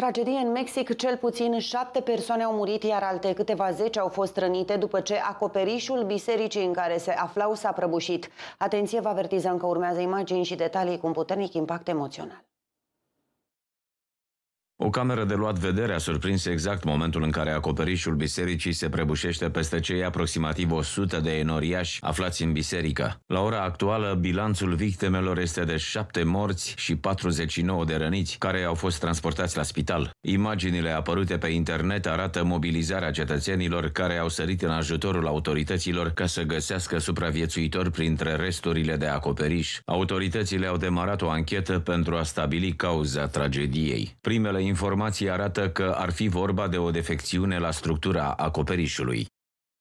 Tragedie în Mexic, cel puțin șapte persoane au murit, iar alte câteva zece au fost rănite după ce acoperișul bisericii în care se aflau s-a prăbușit. Atenție, vă avertizăm că urmează imagini și detalii cu un puternic impact emoțional. O cameră de luat vedere a surprins exact momentul în care acoperișul bisericii se prăbușește peste cei aproximativ 100 de enoriași aflați în biserică. La ora actuală, bilanțul victimelor este de 7 morți și 49 de răniți care au fost transportați la spital. Imaginile apărute pe internet arată mobilizarea cetățenilor care au sărit în ajutorul autorităților ca să găsească supraviețuitori printre resturile de acoperiș. Autoritățile au demarat o anchetă pentru a stabili cauza tragediei. Primele informații arată că ar fi vorba de o defecțiune la structura acoperișului.